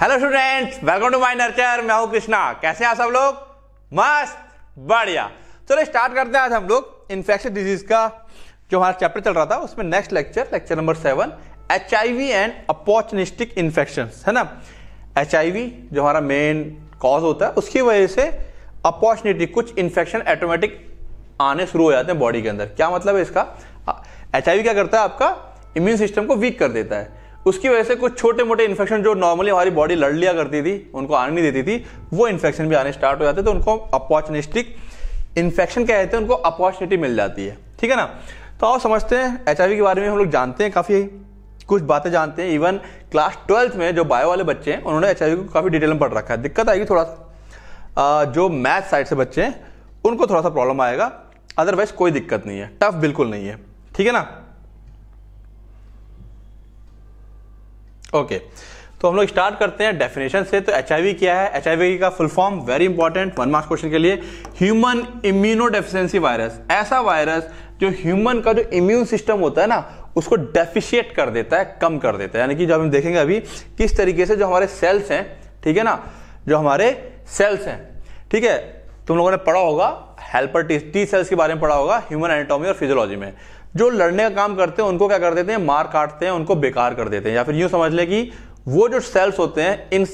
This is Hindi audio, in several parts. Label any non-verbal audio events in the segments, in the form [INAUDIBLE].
Hello students welcome to my nurture मैं हूं कृष्णा कैसे हैं सब लोग मस्त बढ़िया चलो स्टार्ट करते हैं आज हम लोग इन्फेक्शन डिजीज का जो हमारा चैप्टर चल रहा था उसमें next lecture lecture number seven H and opportunistic infection है ना एच जो हमारा मेन कॉज होता है उसकी वजह से अपॉर्चुनिटी कुछ इन्फेक्शन ऑटोमेटिक आने शुरू हो जाते हैं बॉडी के अंदर क्या मतलब है इसका एच क्या करता है आपका इम्यून सिस्टम को वीक कर देता है उसकी वजह से कुछ छोटे मोटे इन्फेक्शन जो नॉर्मली हमारी बॉडी लड़ लिया करती थी उनको आने नहीं देती थी वो इन्फेक्शन भी आने स्टार्ट हो जाते तो उनको अपॉर्चुनिस्टिक इन्फेक्शन क्या कहते हैं उनको अपॉर्चुनिटी मिल जाती है ठीक है ना तो आओ समझते हैं एच के बारे में हम लोग जानते हैं काफ़ी कुछ बातें जानते हैं इवन क्लास ट्वेल्थ में जो बायो वाले बच्चे हैं उन्होंने एच को काफ़ी डिटेल में पढ़ रखा है दिक्कत आएगी थोड़ा सा जो मैथ साइड से बच्चे हैं उनको थोड़ा सा प्रॉब्लम आएगा अदरवाइज कोई दिक्कत नहीं है टफ बिल्कुल नहीं है ठीक है ना ओके तो हम लोग स्टार्ट करते हैं डेफिनेशन से तो एच क्या है एच का full form very important one marks question के लिए ह्यूमन इम्यूनो डेफिशेंसी वायरस ऐसा वायरस जो ह्यूमन का जो इम्यून सिस्टम होता है ना उसको डेफिशिएट कर देता है कम कर देता है यानी कि जब हम देखेंगे अभी किस तरीके से जो हमारे सेल्स हैं ठीक है ना जो हमारे सेल्स हैं ठीक है तुम लोगों ने पढ़ा होगा हेल्पर टी टी सेल्स के बारे में पढ़ा होगा ह्यूमन एनाटॉमी और फिजियोलॉजी में जो लड़ने का काम करते हैं उनको क्या कर देते हैं मार काटते हैं उनको बेकार कर देते हैं या फिर यूं समझ लें कि वो जो सेल्स होते हैं इन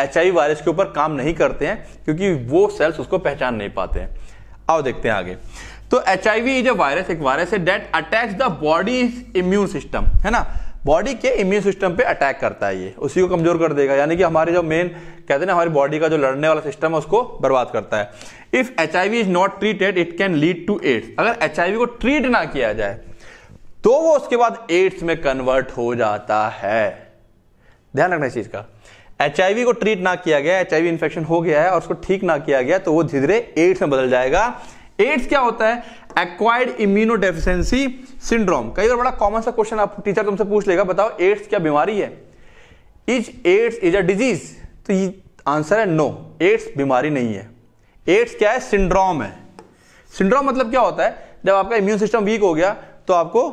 एच वायरस के ऊपर काम नहीं करते हैं क्योंकि वो सेल्स उसको पहचान नहीं पाते हैं आओ देखते हैं आगे तो H I V is a virus एक वायरस है that attacks the body immune system है ना बॉडी के इम्यून सिस्टम पे अटैक करता है ये उसी को कमजोर कर देगा यानी कि हमारे जो मेन कहते हैं ना हमारी बॉडी का जो लड़ने वाला सिस्टम है उसको बर्बाद करता है if H I V is not treated it can lead to AIDS अगर एच आई वी को ट्रीट ना किया जाए तो वो उसके बाद एड्स में कन्वर्ट हो जाता है ध्यान रखना इस चीज का एच आई वी को ट्रीट ना किया गया एच आई वी इन्फेक्शन हो गया है और उसको ठीक ना किया गया तो वो धीरे धीरे एड्स में बदल जाएगा एड्स क्या होता है एक्वायर्ड इम्यूनो डेफिशिएंसी सिंड्रोम कई बार बड़ा कॉमन सा क्वेश्चन आप टीचर तुमसे पूछ लेगा बताओ एड्स क्या बीमारी है is AIDS is a disease तो ये आंसर है नो एड्स बीमारी नहीं है एड्स क्या है सिंड्रोम है सिंड्रोम मतलब क्या होता है जब आपका इम्यून सिस्टम वीक हो गया तो आपको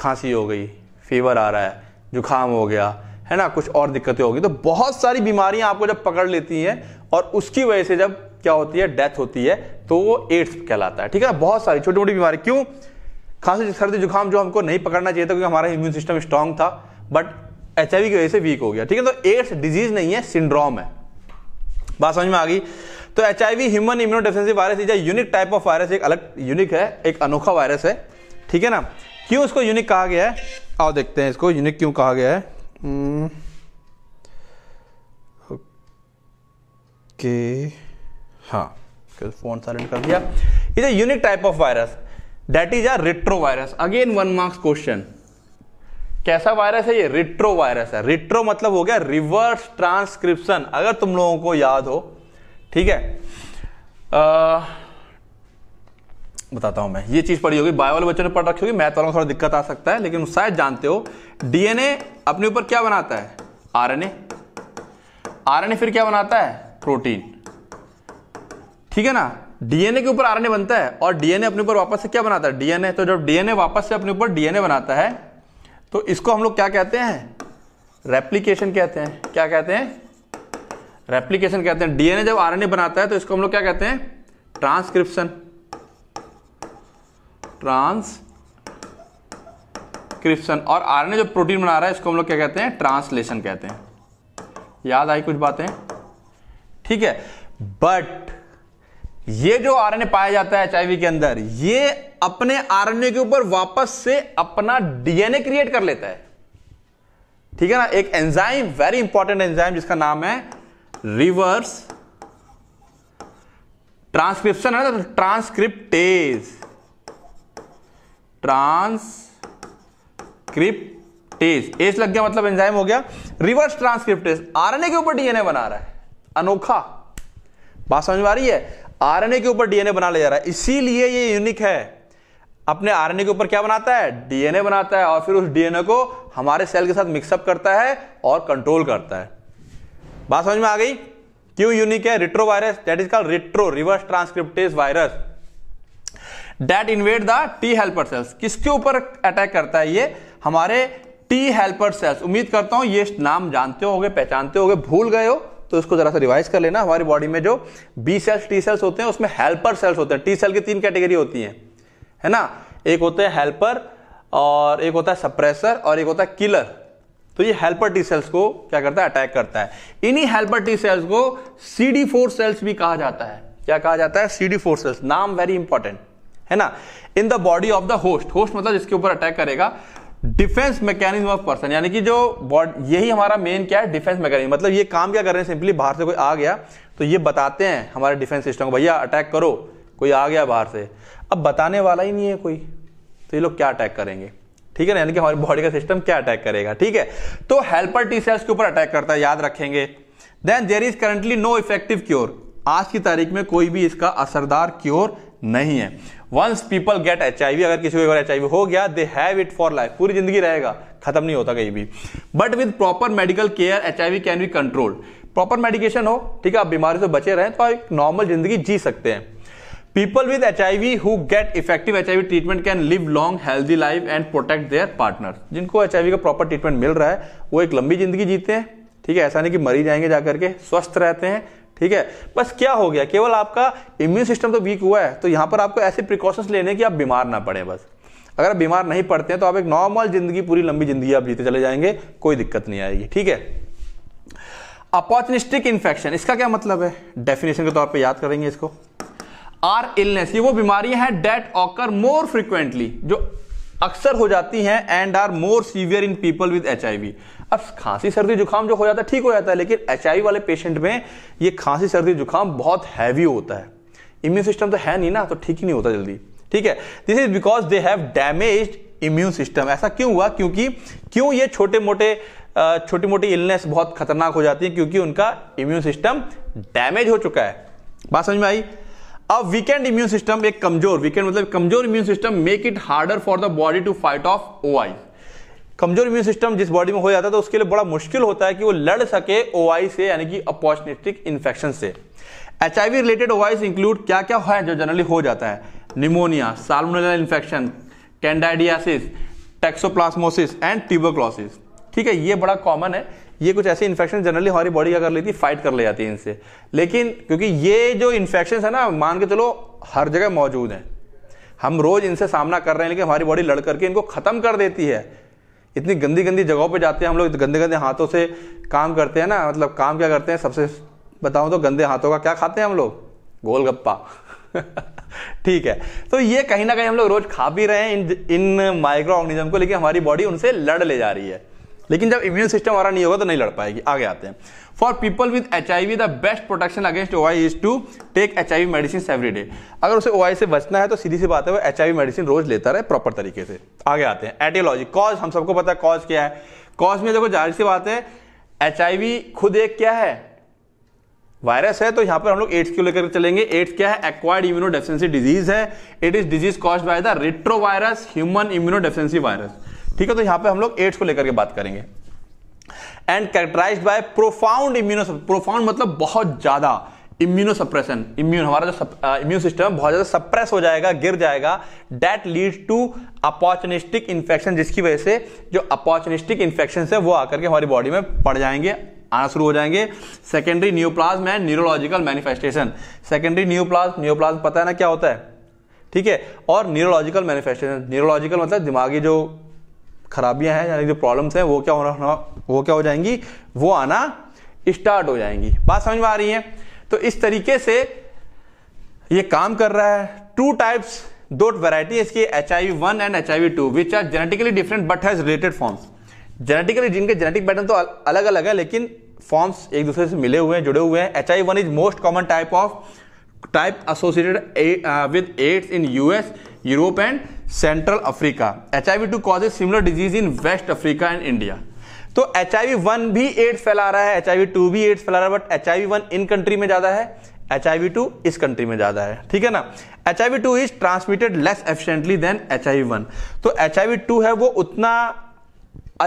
खांसी हो गई फीवर आ रहा है जुकाम हो गया है ना कुछ और दिक्कतें होगी तो बहुत सारी बीमारियां आपको जब पकड़ लेती हैं और उसकी वजह से जब क्या होती है डेथ होती है तो वो एड्स कहलाता है ठीक है ना बहुत सारी छोटी मोटी बीमारी क्यों खांसी सर्दी जुकाम जो हमको नहीं पकड़ना चाहिए था क्योंकि हमारा इम्यून सिस्टम स्ट्रांग था बट एच की वजह से वीक हो गया ठीक है तो एड्स डिजीज नहीं है सिंड्रोम है बात समझ में आ गई तो H I V human immuno defensive virus is unique type of virus एक अलग यूनिक है एक अनोखा वायरस है ठीक है ना क्यों इसको यूनिक कहा गया है आओ देखते हैं इसको यूनिक क्यों कहा गया है ओके hmm. हाँ फोन साइलेंट कर दिया is a unique type of virus that is a retro virus again one marks question कैसा वायरस है ये रिट्रो वायरस है रिट्रो मतलब हो गया रिवर्स ट्रांसक्रिप्शन अगर तुम लोगों को याद हो ठीक है आ, बताता हूं मैं ये चीज पढ़ी होगी बायो वाले बच्चों ने पढ़ रखी होगी मैथ वालों को थोड़ा दिक्कत आ सकता है लेकिन शायद जानते हो डीएनए अपने ऊपर क्या बनाता है आरएनए आरएनए फिर क्या बनाता है प्रोटीन ठीक है ना डीएनए के ऊपर आरएनए बनता है और डीएनए अपने ऊपर वापस से क्या बनाता है डीएनए तो जब डीएनए वापस से अपने ऊपर डीएनए बनाता है तो इसको हम लोग क्या कहते हैं रेप्लीकेशन कहते हैं क्या कहते हैं रेप्लीकेशन कहते हैं डीएनए जब आरएनए बनाता है तो इसको हम लोग क्या कहते हैं ट्रांसक्रिप्शन ट्रांसक्रिप्शन और आरएनए जो प्रोटीन बना रहा है इसको हम लोग क्या कहते हैं ट्रांसलेशन कहते हैं याद आई कुछ बातें ठीक है बट ये जो आरएनए पाया जाता है एचआईवी के अंदर ये अपने आरएनए के ऊपर वापस से अपना डीएनए क्रिएट कर लेता है ठीक है ना एक एंजाइम वेरी इंपॉर्टेंट एंजाइम जिसका नाम है रिवर्स ट्रांसक्रिप्शन है ना ट्रांसक्रिप्टेज ट्रांसक्रिप्टेज एज लग गया मतलब एंजाइम हो गया रिवर्स ट्रांसक्रिप्टेज आरएनए के ऊपर डीएनए बना रहा है अनोखा बात समझ में आ रही है आरएनए के ऊपर डीएनए बना लिया जा रहा है इसीलिए ये यूनिक है अपने आरएनए के ऊपर क्या बनाता है डीएनए बनाता है और फिर उस डीएनए को हमारे सेल के साथ मिक्सअप करता है और कंट्रोल करता है बात समझ में आ गई क्यों यूनिक है retro virus that is called retro reverse transcriptase virus that invade the T helper cells किसके ऊपर अटैक करता है ये हमारे टी हेल्पर सेल्स उम्मीद करता हूं ये नाम जानते होगे पहचानते होगे भूल गए हो तो इसको जरा सा रिवाइज कर लेना हमारी बॉडी में जो बी सेल्स टी सेल्स होते हैं उसमें हेल्पर सेल्स होते हैं टी सेल की तीन कैटेगरी होती है है ना एक होते हैं हेल्पर और एक होता है सप्रेसर और एक होता है किलर तो ये हेल्पर टी सेल्स को क्या करता है अटैक करता है इन्हीं हेल्पर टी सेल्स को सी डी फोर सेल्स भी कहा जाता है क्या कहा जाता है सी डी फोर सेल्स नाम वेरी इंपॉर्टेंट है ना in the body of the host host मतलब जिसके ऊपर अटैक करेगा डिफेंस मैकेनिज्म ऑफ पर्सन यानी कि जो बॉडी यही हमारा मेन क्या है डिफेंस मैकेनिज्म मतलब ये काम क्या कर रहे हैं सिंपली बाहर से कोई आ गया तो ये बताते हैं हमारे डिफेंस सिस्टम को भैया अटैक करो कोई आ गया बाहर से अब बताने वाला ही नहीं है कोई तो ये लोग क्या अटैक करेंगे ठीक है ना यानी कि हमारी बॉडी का सिस्टम क्या अटैक करेगा ठीक है तो हेल्पर टी सेल्स के ऊपर अटैक करता है याद रखेंगे then there is currently no effective cure आज की तारीख में कोई भी इसका असरदार क्योर नहीं है वंस पीपल गेट एच अगर किसी को एक बार एच हो गया they have it for life पूरी जिंदगी रहेगा खत्म नहीं होता कहीं भी but with proper medical care H can be controlled proper medication हो ठीक है आप बीमारी से बचे रहें तो आप एक नॉर्मल जिंदगी जी सकते हैं people with H I who get effective H I V treatment can live long healthy life and protect their partner जिनको एच का प्रॉपर ट्रीटमेंट मिल रहा है वो एक लंबी जिंदगी जीते हैं ठीक है ऐसा नहीं कि मरी जाएंगे जाकर के स्वस्थ रहते हैं ठीक है बस क्या हो गया केवल आपका इम्यून सिस्टम तो वीक हुआ है तो यहां पर आपको ऐसे प्रिकॉशंस लेने कि आप बीमार ना पड़े बस अगर आप बीमार नहीं पड़ते हैं तो आप एक नॉर्मल जिंदगी पूरी लंबी जिंदगी आप जीते चले जाएंगे कोई दिक्कत नहीं आएगी ठीक है अपॉर्चुनिस्टिक इन्फेक्शन इसका क्या मतलब है डेफिनेशन के तौर पर याद करेंगे इसको आर इलनेस ये वो बीमारियां हैं डेट ऑकर मोर फ्रिक्वेंटली जो अक्सर हो जाती हैं and are more severe in people with H अब खांसी सर्दी जुकाम जो हो जाता है ठीक हो जाता है लेकिन एच वाले पेशेंट में ये खांसी सर्दी जुकाम बहुत हैवी होता है इम्यून सिस्टम तो है नहीं ना तो ठीक ही नहीं होता जल्दी ठीक है this is because they have damage immune system ऐसा क्यों हुआ क्योंकि क्यों ये छोटे मोटे छोटी मोटी इलनेस बहुत खतरनाक हो जाती है क्योंकि उनका इम्यून सिस्टम डैमेज हो चुका है बात समझ में आई अब वीकेंड इम्यून सिस्टम एक कमजोर वीकेंड मतलब कमजोर immune system make it harder for the body to fight off O I कमजोर इम्यून सिस्टम जिस बॉडी में हो जाता है तो उसके लिए बड़ा मुश्किल होता है कि वो लड़ सके ओआई से यानी कि अपॉर्चुनिस्टिक इन्फेक्शन से एच रिलेटेड ओ इंक्लूड क्या क्या है जो जनरली हो जाता है pneumonia salmonella infection candidiasis toxoplasmosis and tuberculosis ठीक है ये बड़ा कॉमन है ये कुछ ऐसे इन्फेक्शन जनरली हमारी बॉडी क्या कर लेती है फाइट कर ले जाती है इनसे लेकिन क्योंकि ये जो इन्फेक्शन है ना मान के चलो हर जगह मौजूद हैं हम रोज इनसे सामना कर रहे हैं लेकिन हमारी बॉडी लड़ करके इनको खत्म कर देती है इतनी गंदी गंदी जगहों पे जाते हैं हम लोग गंदे गंदे हाथों से काम करते हैं ना मतलब काम क्या करते हैं सबसे बताऊँ तो गंदे हाथों का क्या खाते हैं हम लोग गोलगप्पा [LAUGHS] ठीक है तो ये कहीं ना कहीं हम लोग रोज खा भी रहे हैं इन इन माइक्रो ऑर्गेनिज्म को लेकिन हमारी बॉडी उनसे लड़ ले जा रही है लेकिन जब इम्यून सिस्टम हमारा नहीं होगा तो नहीं लड़ पाएगी आगे आते हैं for people with H I V the best protection against O I is to take H I V medicine every day अगर उसे ओ आई से बचना है तो सीधी सी बात है वो एच आई वी मेडिसिन रोज लेता रहे प्रॉपर तरीके से आगे आते हैं एटियोलॉजी कॉज हम सबको पता है कॉज क्या है कॉज में देखो जाहिर सी बात है एच खुद एक क्या है वायरस है तो यहाँ पर हम लोग एड्स क्यों लेकर चलेंगे एड्स क्या है एक्वायर्ड इम्यूनो डिजीज है it is disease cause by the retrovirus human immuno virus ठीक है तो यहां पे हम लोग एड्स को लेकर के बात करेंगे and characterize by profound immuno profound मतलब बहुत ज्यादा इम्यूनो सप्रेशन इम्यून हमारा जो इम्यून सिस्टम uh, है बहुत ज़्यादा सप्रेस हो जाएगा गिर जाएगा that lead to opportunistic infection जिसकी वजह से जो अपॉर्चुनिस्टिक इन्फेक्शन है वो आकर के हमारी बॉडी में पड़ जाएंगे आना शुरू हो जाएंगे secondary neoplasm and neurological manifestation secondary neoplasm neoplasm पता है ना क्या होता है ठीक है और न्यूरोलॉजिकल मैनिफेस्टेशन न्यूरोलॉजिकल मतलब दिमागी जो खराबियां हैं यानी जो प्रॉब्लम्स हैं वो क्या होना वो क्या हो जाएंगी वो आना स्टार्ट हो जाएंगी बात समझ में आ रही है तो इस तरीके से ये काम कर रहा है टू टाइप्स दो वैरायटी इसकी H I V one and H I V two which are genetically different but has related forms genetically जिनके जेनेटिक पैटर्न तो अलग अलग है लेकिन फॉर्म्स एक दूसरे से मिले हुए हैं जुड़े हुए हैं H I one is most common type of type type associated a, uh, Europe and central Africa H I V two cause a similar disease in west Africa and India तो एच आई वी वन भी एड्स फैला रहा है एच आई टू भी एड्स फैला रहा है बट एच आई वन इन कंट्री में ज़्यादा है एच आई टू इस कंट्री में ज़्यादा है ठीक है ना H I V two is transmitted less efficiently than H I one तो एच आई वी टू है वो उतना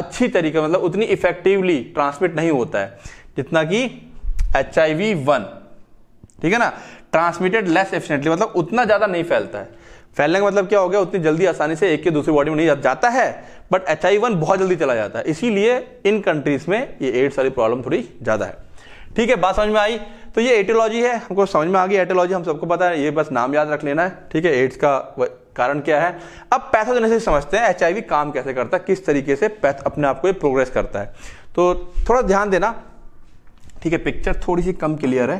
अच्छी तरीके मतलब उतनी इफेक्टिवली ट्रांसमिट नहीं होता है जितना कि एच आई वी वन ठीक है ना ट्रांसमिटेड लेस एफिशिएंटली मतलब उतना ज़्यादा नहीं फैलता है फैलने का मतलब क्या हो गया उतनी जल्दी आसानी से एक के दूसरी बॉडी में नहीं जाता है बट एच आई वन बहुत जल्दी चला जाता है इसीलिए इन कंट्रीज में ये एड्स वाली प्रॉब्लम थोड़ी ज़्यादा है ठीक है बात समझ में आई तो ये एटियोलॉजी है हमको समझ में आ गई एटियोलॉजी हम सबको पता है ये बस नाम याद रख लेना है ठीक है एड्स का कारण क्या है अब पैथोजेनेसिस समझते हैं एच काम कैसे करता है किस तरीके से पैथ अपने आप को ये प्रोग्रेस करता है तो थोड़ा ध्यान देना ठीक है पिक्चर थोड़ी सी कम क्लियर है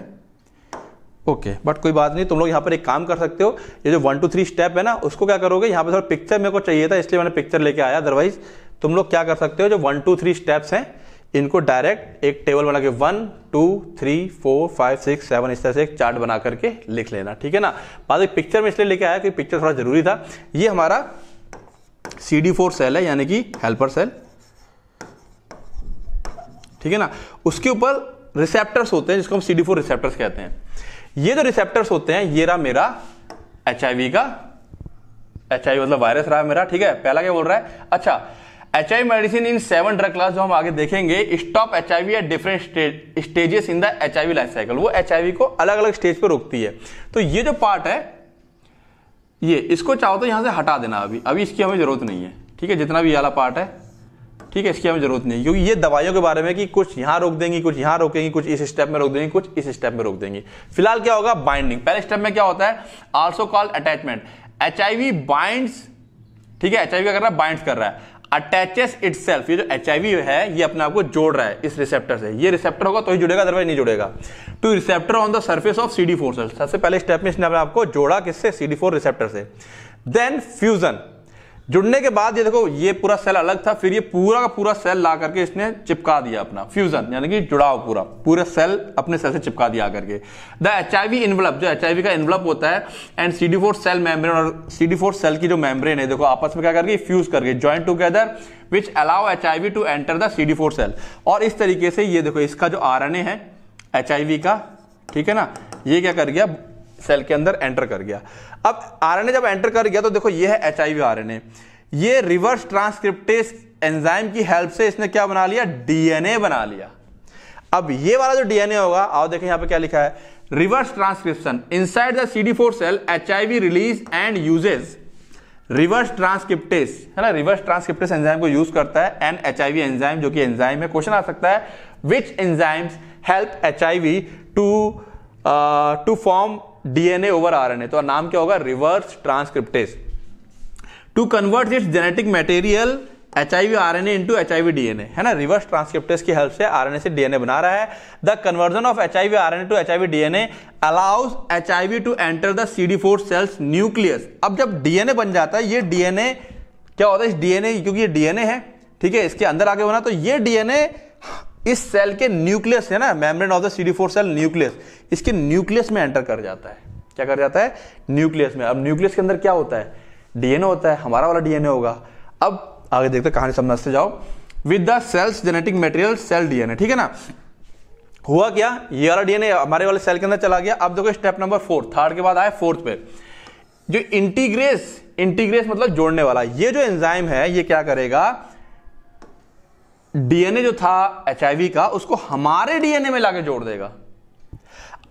ओके okay, बट कोई बात नहीं तुम लोग यहाँ पर एक काम कर सकते हो ये जो वन टू थ्री स्टेप है ना उसको क्या करोगे यहाँ पर थोड़ा पिक्चर मेरे को चाहिए था इसलिए मैंने पिक्चर लेके आया अदरवाइज तुम लोग क्या कर सकते हो जो वन टू थ्री स्टेप्स हैं इनको डायरेक्ट एक टेबल बना के one two three four five six seven इस तरह से एक चार्ट बना करके लिख लेना ठीक है ना बाद एक पिक्चर में इसलिए लेके आया कि पिक्चर थोड़ा जरूरी था ये हमारा सी डी फोर सेल है यानी कि हेल्पर सेल ठीक है ना उसके ऊपर रिसेप्टर्स होते हैं जिसको हम सी डी फोर रिसेप्टर्स कहते हैं ये जो रिसेप्टर्स होते हैं ये रहा मेरा एच का एच मतलब वायरस रहा मेरा ठीक है पहला क्या बोल रहा है अच्छा H medicine in seven drug class जो हम आगे देखेंगे stop H I V at different stages in the H I life cycle वो एच को अलग अलग स्टेज पर रोकती है तो ये जो पार्ट है ये इसको चाहो तो यहां से हटा देना अभी अभी इसकी हमें जरूरत नहीं है ठीक है जितना भी वाला पार्ट है ठीक है इसकी हमें जरूरत नहीं क्योंकि ये दवाइयों के बारे में कि कुछ यहां रोक देंगी कुछ यहां रोकेंगी कुछ इस स्टेप में रोक देंगी कुछ इस स्टेप में रोक देंगी फिलहाल क्या होगा बाइंडिंग पहले स्टेप में क्या होता है also call attachment H I binds ठीक है एच आई वी कर रहा है बाइंड कर रहा है अटैचेस इट ये जो एच है ये अपने आप को जोड़ रहा है इस रिसेप्टर से ये रिसेप्टर होगा तो ही जुड़ेगा अदरवाइज नहीं जुड़ेगा to receptor on the surface of C D four सबसे पहले स्टेप में इसने अपने आपको जोड़ा किससे सी डी फोर रिसेप्टर से देन फ्यूजन जुड़ने के बाद ये देखो ये पूरा सेल अलग था फिर ये पूरा का पूरा सेल ला करके इसने चिपका दिया अपना फ्यूजन यानी कि जुड़ाव पूरा पूरा सेल अपने सेल से चिपका दिया करके the H I V envelope जो एच आई वी का इन्वलप होता है and C D four cell membrane और सी डी फोर सेल की जो मेम्ब्रेन है देखो आपस में क्या करके फ्यूज करके join together which allow H I V to enter the C D four cell और इस तरीके से ये देखो इसका जो आर एन ए है एच आई वी का ठीक है ना ये क्या कर गया सेल के अंदर एंटर कर गया अब आरएनए जब एंटर कर गया तो देखो ये है एच आई आरएनए ये रिवर्स ट्रांसक्रिप्टेस एंजाइम की हेल्प से इसने क्या बना लिया डीएनए बना लिया अब ये वाला जो डीएनए होगा आओ देखें यहां पे क्या लिखा है reverse transcription inside the CD four cell H I V release and uses reverse transcriptase है ना रिवर्स ट्रांसक्रिप्टेस एंजाइम को यूज करता है and H I V enzyme जो कि एंजाइम है क्वेश्चन आ सकता है which enzymes help H I V to to form DNA over RNA तो नाम क्या होगा reverse transcriptase to convert its genetic material H I V R N A into H I V D N A है ना रिवर्स ट्रांसक्रिप्टेज की हेल्प से आर एन ए से डी एन ए बना रहा है the conversion of H I V R N A to H I V D N A allows H I V to enter the C D four cells nucleus अब जब डी एन ए बन जाता है ये डी एन ए क्या होता है इस डी एन ए क्योंकि ये डी एन ए है ठीक है इसके अंदर आगे बना तो ये डी एन ए इस सेल के न्यूक्लियस है ना membrane of the CD four cell nucleus इसके न्यूक्लियस में एंटर कर जाता है क्या कर जाता है न्यूक्लियस में अब न्यूक्लियस के अंदर क्या होता है डीएनए होता है हमारा वाला डीएनए होगा अब आगे देखते कहानी समझते जाओ with the cell's genetic material cell DNA ठीक है ना हुआ क्या ये वाला डीएनए हमारे वाले सेल के अंदर चला गया अब देखो स्टेप नंबर फोर थर्ड के बाद आए फोर्थ पे जो इंटीग्रेस इंटीग्रेस मतलब जोड़ने वाला ये जो एंजाइम है ये क्या करेगा डीएनए जो था एच का उसको हमारे डीएनए में लाके जोड़ देगा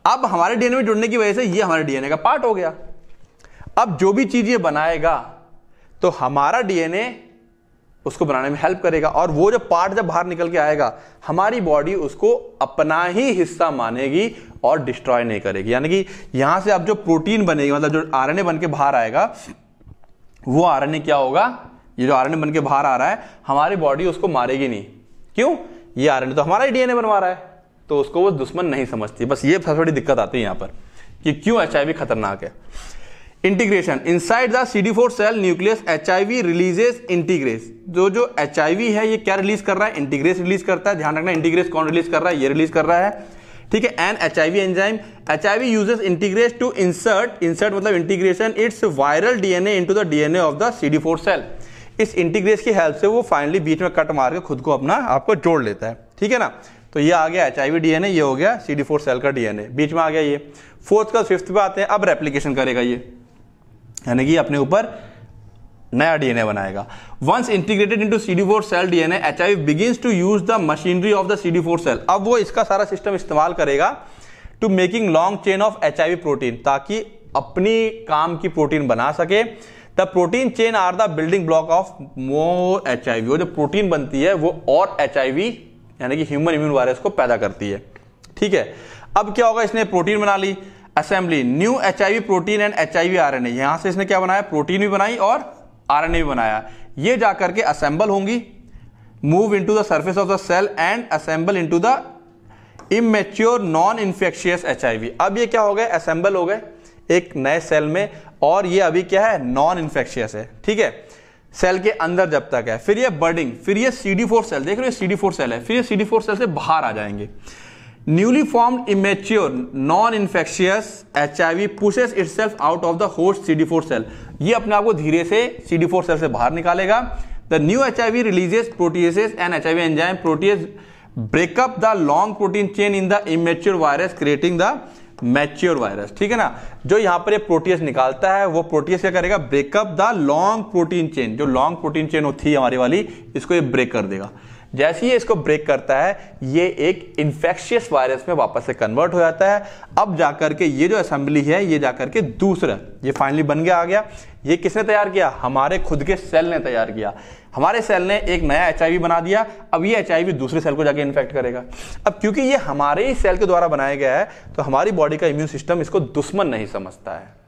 अब हमारे डीएनए में जुड़ने की वजह से ये हमारे डीएनए का पार्ट हो गया अब जो भी चीज ये बनाएगा तो हमारा डीएनए उसको बनाने में हेल्प करेगा और वो जो पार्ट जब बाहर निकल के आएगा हमारी बॉडी उसको अपना ही हिस्सा मानेगी और डिस्ट्रॉय नहीं करेगी यानी कि यहां से अब जो प्रोटीन बनेगी मतलब जो आरएनए बन के बाहर आएगा वो आरएनए क्या होगा ये जो आरएनए बन के बाहर आ रहा है हमारी बॉडी उसको मारेगी नहीं क्यों ये आरएनए तो हमारा ही डीएनए बनवा रहा है तो उसको वो दुश्मन नहीं समझती बस ये सबसे बड़ी दिक्कत आती है यहाँ पर कि क्यों एच खतरनाक है integration inside the C D four cell nucleus H I V releases integrase जो जो एच आई वी है ये क्या रिलीज कर रहा है इंटीग्रेस रिलीज करता है ध्यान रखना इंटीग्रेस कौन रिलीज कर रहा है ये रिलीज कर रहा है ठीक है an H I V enzyme H I V uses integrase to insert insert मतलब integration its viral DNA into the DNA of the C D four cell इस इंटीग्रेस की हेल्प से वो फाइनली बीच में कट मार के खुद को अपना आपको जोड़ लेता है ठीक है ना तो ये आ गया H I V D N A ये हो गया सी डी फोर सेल का डी एन ए बीच में आ गया ये फोर्थ का फिफ्थ पे आते हैं अब रेप्लीकेशन करेगा ये यानी कि अपने ऊपर नया डीएनए बनाएगा once integrated into CD four cell DNA H I begins to use the machinery of the CD four cell अब वो इसका सारा सिस्टम इस्तेमाल करेगा to making long chain of H protein ताकि अपनी काम की प्रोटीन बना सके the protein chain are the building block of more H I जो प्रोटीन बनती है वो और एच यानी कि ह्यूमन इम्यून वायरस को पैदा करती है ठीक है अब क्या होगा इसने प्रोटीन बना ली assembly new H protein and H I R N A यहां से इसने क्या बनाया प्रोटीन भी बनाई और आर एन ए भी बनाया ये जाकर के असेंबल होंगी move into the surface of the cell and assemble into the immature non infectious H अब ये क्या हो गए असेंबल हो गए एक नए सेल में और ये अभी क्या है नॉन इन्फेक्शियस है ठीक है सेल के अंदर जब तक है फिर ये बर्डिंग फिर ये सी डी फोर सेल देख रहे हो सी डी फोर सेल है फिर ये सी डी फोर सेल से बाहर आ जाएंगे newly form immature non infectious H I V pushes itself out of the host C D four cell ये अपने आप को धीरे से सी डी फोर सेल से बाहर निकालेगा the new H I V releases proteases and H I V enzyme protease break up the long protein chain in the immature virus creating the mature virus ठीक है ना जो यहां पर ये प्रोटीएस निकालता है वो प्रोटीएस क्या करेगा break up the long protein chain जो लॉन्ग प्रोटीन चेन होती है हमारी वाली इसको ये ब्रेक कर देगा जैसे ही इसको ब्रेक करता है ये एक इंफेक्शियस वायरस में वापस से कन्वर्ट हो जाता है अब जाकर के ये जो असेंबली है ये जाकर के दूसरा ये फाइनली बन गया आ गया ये किसने तैयार किया हमारे खुद के सेल ने तैयार किया हमारे सेल ने एक नया एच बना दिया अब ये एच दूसरे सेल को जाके इन्फेक्ट करेगा अब क्योंकि ये हमारे ही सेल के द्वारा बनाया गया है तो हमारी बॉडी का इम्यून सिस्टम इसको दुश्मन नहीं समझता है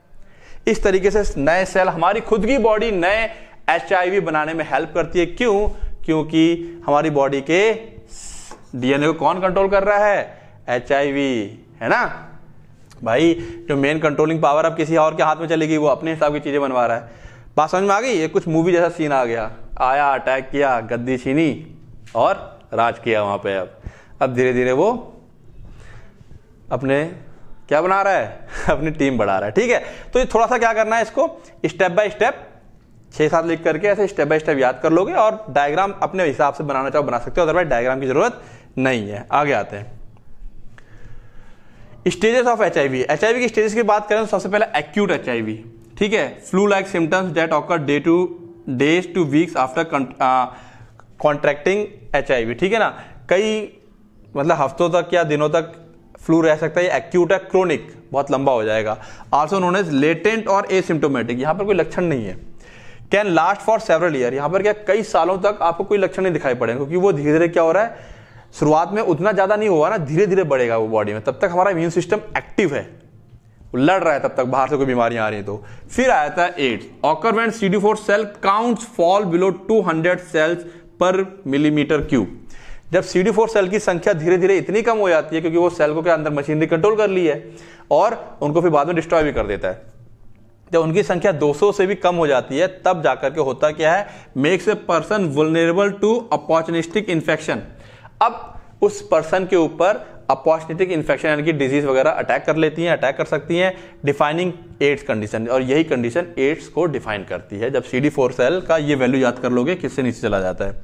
इस तरीके से नए सेल हमारी खुद की बॉडी नए एच बनाने में हेल्प करती है क्यों क्योंकि हमारी बॉडी के डीएनए को कौन कंट्रोल कर रहा है एच है ना भाई जो मेन कंट्रोलिंग पावर अब किसी और के हाथ में चलेगी वो अपने हिसाब की चीज़ें बनवा रहा है बात समझ में आ गई ये कुछ मूवी जैसा सीन आ गया आया अटैक किया गद्दी छीनी और राज किया वहां पे अब अब धीरे धीरे वो अपने क्या बना रहा है [LAUGHS] अपनी टीम बढ़ा रहा है ठीक है तो ये थोड़ा सा क्या करना है इसको स्टेप बाय स्टेप छः सात लिख करके ऐसे स्टेप बाय स्टेप याद कर लोगे और डायग्राम अपने हिसाब से बनाना चाहो बना सकते हो अदरवाइज डायग्राम की जरूरत नहीं है आगे आते हैं stages of H I V H I V की स्टेजेस की बात करें तो सबसे पहले एक्यूट एच आई वी ठीक है flu like symptoms that occur day to days to weeks after contracting H I V ठीक है ना कई मतलब हफ्तों तक या दिनों तक फ्लू रह सकता है एक्यूट है क्रोनिक बहुत लंबा हो जाएगा आल्सो नोन एज लेटेंट और एसिम्टोमेटिक यहाँ पर कोई लक्षण नहीं है can last for several year यहां पर क्या कई सालों तक आपको कोई लक्षण नहीं दिखाई पड़ेगा क्योंकि वो धीरे धीरे क्या हो रहा है शुरुआत में उतना ज़्यादा नहीं हुआ ना धीरे धीरे बढ़ेगा वो बॉडी में तब तक हमारा इम्यून सिस्टम एक्टिव है लड़ रहा है तब तक बाहर से कोई बीमारियां आ रही है तो फिर आया था AIDS occur when C four cell count fall below two hundred cells per millimetre cube जब सी डी फोर सेल की संख्या धीरे धीरे इतनी कम हो जाती है क्योंकि वो सेल को क्या अंदर मशीनरी कंट्रोल कर ली है और उनको फिर बाद में डिस्ट्रॉय भी कर देता है जब उनकी संख्या 200 से भी कम हो जाती है तब जाकर के होता क्या है makes a person vulnerable to opportunistic infection अब उस पर्सन के ऊपर अपॉर्चुनिटिक इन्फेक्शन यानी कि डिजीज वगैरह अटैक कर लेती हैं अटैक कर सकती हैं डिफाइनिंग एड्स कंडीशन और यही कंडीशन एड्स को डिफाइन करती है जब सी डी फोर सेल का ये वैल्यू याद कर लोगे किससे नीचे चला जाता है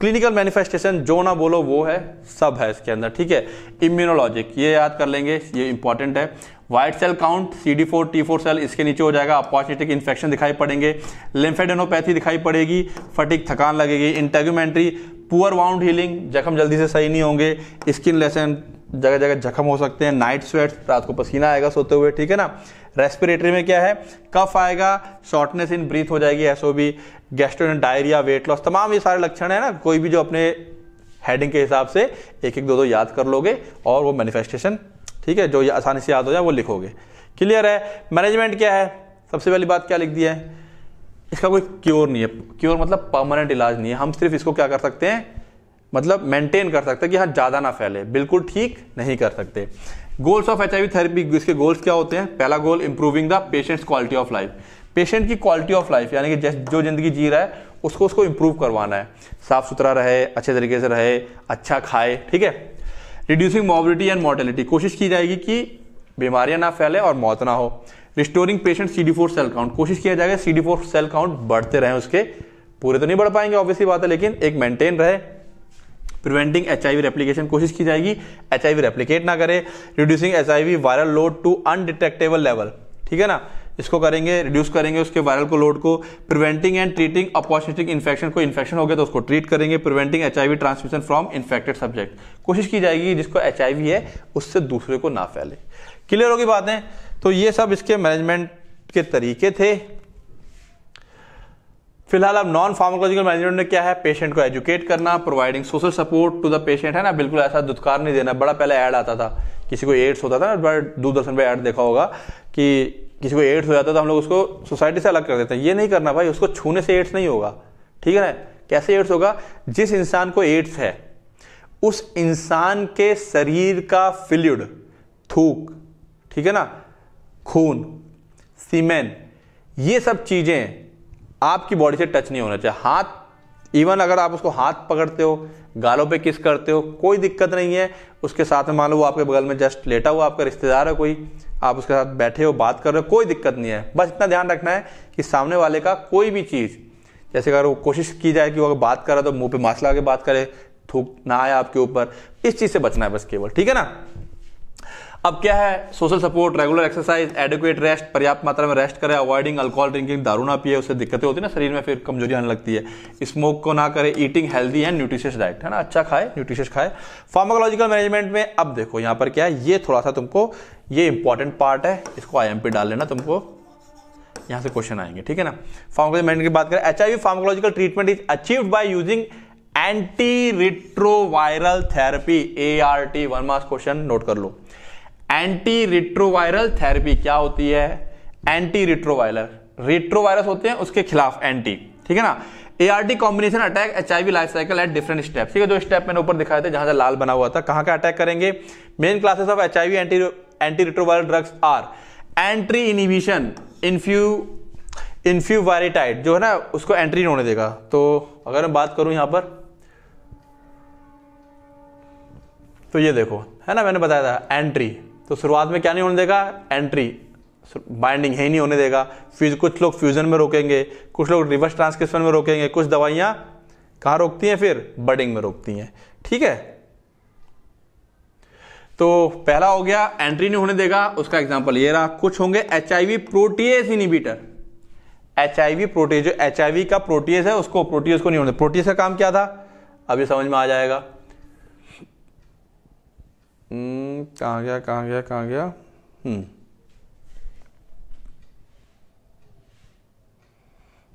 क्लिनिकल मैनिफेस्टेशन जो ना बोलो वो है सब है इसके अंदर ठीक है इम्यूनोलॉजिक ये याद कर लेंगे ये इंपॉर्टेंट है white cell count C D four T four cell इसके नीचे हो जाएगा अपॉचिटिक इन्फेक्शन दिखाई पड़ेंगे लिम्फेडेनोपैथी दिखाई पड़ेगी फटिक थकान लगेगी इंटेग्यूमेंट्री पुअर वाउंड हीलिंग जख्म जल्दी से सही नहीं होंगे स्किन लेसन जगह जगह जख्म हो सकते हैं नाइट स्वेट्स रात को पसीना आएगा सोते हुए ठीक है ना रेस्पिरेटरी में क्या है कफ आएगा शॉर्टनेस इन ब्रीथ हो जाएगी एस ओ बी गैस्ट्रोन डायरिया वेट लॉस तमाम ये सारे लक्षण है ना कोई भी जो अपने हेडिंग के हिसाब से एक एक दो दो याद कर लोगे और वो मैनिफेस्टेशन ठीक है जो ये आसानी से याद हो जाए वो लिखोगे क्लियर है मैनेजमेंट क्या है सबसे पहली बात क्या लिख दी है इसका कोई क्योर नहीं है क्योर मतलब परमानेंट इलाज नहीं है हम सिर्फ इसको क्या कर सकते हैं मतलब मेंटेन कर सकते हैं कि हाँ ज़्यादा ना फैले बिल्कुल ठीक नहीं कर सकते गोल्स ऑफ एच थेरेपी इसके गोल्स क्या होते हैं पहला goal improving the patient's quality of life patient की क्वालिटी ऑफ लाइफ यानी कि जो जिंदगी जी रहा है उसको उसको इंप्रूव करवाना है साफ सुथरा रहे अच्छे तरीके से रहे अच्छा खाए ठीक है रिड्यूसिंग मोबिलिटी एंड मोर्टेलिटी कोशिश की जाएगी कि बीमारियां ना फैले और मौत ना हो restoring patient C D four cell count कोशिश किया जाएगा C D four cell count बढ़ते रहे उसके पूरे तो नहीं बढ़ पाएंगे ऑब्वियसली बात है लेकिन एक मेंटेन रहे preventing H I V replication कोशिश की जाएगी एच आई वी रेप्लीकेट ना करे reducing H I viral load to undetectable level ठीक है ना इसको करेंगे रिड्यूस करेंगे उसके वायरल को लोड को preventing and treating opportunistic infection को इन्फेक्शन हो गया तो उसको ट्रीट करेंगे preventing H transmission from infected subject कोशिश की जाएगी जिसको एच है उससे दूसरे को ना फैले क्लियर होगी बातें तो ये सब इसके मैनेजमेंट के तरीके थे फिलहाल अब नॉन फार्माकोलॉजिकल मैनेजमेंट में क्या है पेशेंट को एजुकेट करना providing social support to the patient है ना बिल्कुल ऐसा दुत्कार नहीं देना बड़ा पहले ऐड आता था किसी को एड्स होता था ना दूरदर्शन पर ऐड देखा होगा कि किसी को एड्स हो जाता है तो हम लोग उसको सोसाइटी से अलग कर देते हैं ये नहीं करना भाई उसको छूने से एड्स नहीं होगा ठीक है ना कैसे एड्स होगा जिस इंसान को एड्स है उस इंसान के शरीर का फिल्यूड थूक ठीक है ना खून सीमेन ये सब चीज़ें आपकी बॉडी से टच नहीं होना चाहिए हाथ इवन अगर आप उसको हाथ पकड़ते हो गालों पे किस करते हो कोई दिक्कत नहीं है उसके साथ में मान लो वो आपके बगल में जस्ट लेटा हुआ आपका रिश्तेदार है कोई आप उसके साथ बैठे हो बात कर रहे हो कोई दिक्कत नहीं है बस इतना ध्यान रखना है कि सामने वाले का कोई भी चीज़ जैसे अगर वो कोशिश की जाए कि वो अगर बात कर रहा है तो मुंह पे मास्क लगा के बात करे थूक ना आए आपके ऊपर इस चीज़ से बचना है बस केवल ठीक है ना अब क्या है social support regular exercise adequate rest पर्याप्त मात्रा में रेस्ट करें अवॉइडिंग अल्कोहल ड्रिंकिंग दारू ना पिए उससे दिक्कतें होती है ना शरीर में फिर कमजोरी आने लगती है स्मोक को ना करें eating healthy and nutritious diet है ना अच्छा खाए न्यूट्रिशियस खाए फार्माकोलॉजिकल मैनेजमेंट में अब देखो यहाँ पर क्या है ये थोड़ा सा तुमको ये इंपॉर्टेंट पार्ट है इसको आई डाल लेना तुमको यहाँ से क्वेश्चन आएंगे ठीक है ना फार्माकोलॉजी मैनेजमेंट की बात करें H I pharmacological treatment is achieved by using anti retroviral therapy A R T one mass question note कर लो एंटी रिट्रोवायरल थेरेपी क्या होती है एंटी रिट्रोवायरल रिट्रोवायरस होते हैं उसके खिलाफ एंटी ठीक है ना ART combination attack H I V life cycle at different step ठीक है जो स्टेप मैंने ऊपर दिखाए थे जहां से लाल बना हुआ था कहां का अटैक करेंगे main classes of H I V anti anti retroviral drugs are entry inhibition इनफ्यू इनफ्यू वायरिटाइड जो है ना उसको एंट्री होने देगा तो अगर मैं बात करूं यहां पर तो ये देखो है ना मैंने बताया था एंट्री तो शुरुआत में क्या नहीं होने देगा एंट्री बाइंडिंग है नहीं होने देगा फ्यूज कुछ लोग फ्यूजन में रोकेंगे कुछ लोग रिवर्स ट्रांसक्रिप्शन में रोकेंगे कुछ दवाइयां कहां रोकती हैं फिर बडिंग में रोकती हैं ठीक है तो पहला हो गया एंट्री नहीं होने देगा उसका एग्जाम्पल ये रहा कुछ होंगे H I V protease inhibitor H I V protease जो एच आई वी का प्रोटीएस है उसको प्रोटीएस को नहीं होने प्रोटीएस का काम क्या था अभी समझ में आ जाएगा hmm. कहाँ गया कहाँ गया कहाँ गया हम्म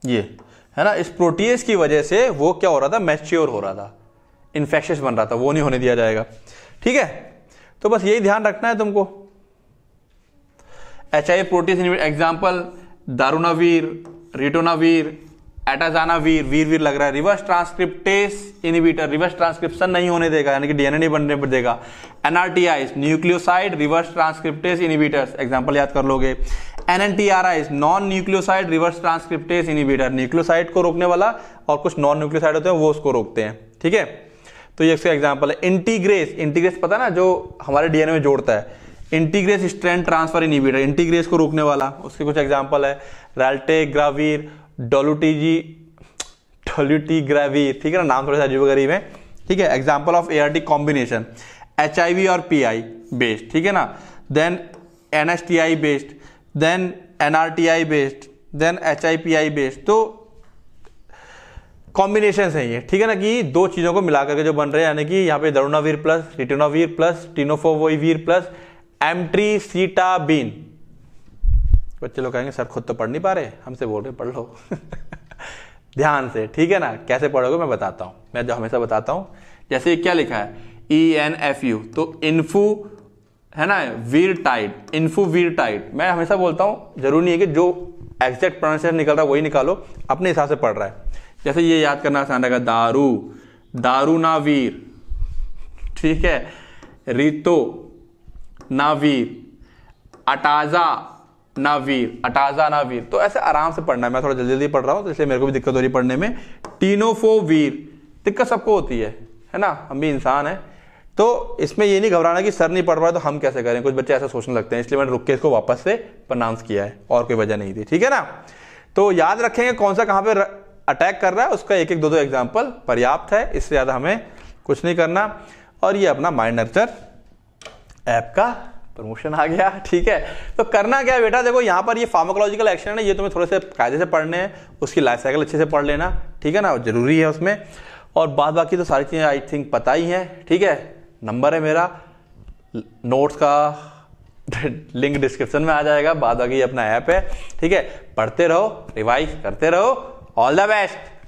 ये है ना इस प्रोटीज की वजह से वो क्या हो रहा था मैच्योर हो रहा था इन्फेक्शस बन रहा था वो नहीं होने दिया जाएगा ठीक है तो बस यही ध्यान रखना है तुमको H I protease example darunavir ritonavir atazanavir vir vir लग रहा है reverse transcriptase inhibitor reverse transcription नहीं होने देगा यानी कि डीएनए नहीं बनने पर देगा NRTIs nucleoside reverse transcriptase inhibitors example याद कर लोगे NNTRIs non nucleoside reverse transcriptase inhibitor nucleoside को रोकने वाला और कुछ नॉन न्यूक्लियोसाइड होते हैं वो उसको रोकते हैं ठीक है तो ये इसका एग्जाम्पल है इंटीग्रेस इंटीग्रेस पता ना जो हमारे डीएनए में जोड़ता है integrase strength transfer inhibitor integrase को रोकने वाला उसके कुछ एग्जाम्पल है रैल्टेक ग्रावीर डोलुटीजी ग्रेवी ठीक है ना नाम थोड़ा सा अजीब गरीब है ठीक है example of a combination H I V और पी आई बेस्ड ठीक है ना then N T I based then N based then H I I P based तो कॉम्बिनेशन है ये ठीक है ना कि दो चीज़ों को मिला करके जो बन रहे हैं यानी कि यहाँ पे darunavir plus ritonavir plus tenofovir plus emtricitabine बच्चे लोग कहेंगे सर खुद तो पढ़ नहीं पा रहे हमसे बोल रहे पढ़ लो [LAUGHS] ध्यान से ठीक है ना कैसे पढ़ोगे मैं बताता हूँ मैं जो हमेशा बताता हूँ जैसे क्या लिखा है ई एन एफ यू तो इन्फू है ना वीर टाइट इन्फू वीर टाइट मैं हमेशा बोलता हूँ जरूरी नहीं है कि जो एग्जैक्ट प्रोनाउंसिएशन निकल रहा है वही निकालो अपने हिसाब से पढ़ रहा है जैसे ये याद करना आसान रहेगा दारू दारू ना वीर ठीक है रितो ना वीर अटाजा नावीर अटाजा नावीर तो ऐसे आराम से पढ़ना है मैं थोड़ा जल्दी जल्दी पढ़ रहा हूँ तो इसलिए मेरे को भी दिक्कत हो रही पढ़ने में टीनोफो वीर दिक्कत सबको होती है है ना हम भी इंसान है तो इसमें ये नहीं घबराना कि सर नहीं पढ़ रहा तो हम कैसे करें कुछ बच्चे ऐसा सोचने लगते हैं इसलिए मैंने रुक के इसको वापस से प्रनाउंस किया है और कोई वजह नहीं थी ठीक है ना तो याद रखेंगे कौन सा कहाँ पर अटैक कर रहा है उसका एक एक दो दो एग्जाम्पल पर्याप्त है इससे ज़्यादा हमें कुछ नहीं करना और ये अपना माइंड नर्चर ऐप का प्रमोशन आ गया ठीक है तो करना क्या बेटा देखो यहाँ पर ये फार्माकोलॉजिकल एक्शन है ये तुम्हें थोड़े से कायदे से पढ़ने हैं उसकी लाइफ साइकिल अच्छे से पढ़ लेना ठीक है ना जरूरी है उसमें और बाद बाकी तो सारी चीज़ें आई थिंक पता ही हैं ठीक है नंबर है मेरा नोट्स का लिंक [LAUGHS] डिस्क्रिप्शन में आ जाएगा बाद बाकी अपना ऐप है ठीक है पढ़ते रहो रिवाइज करते रहो ऑल द बेस्ट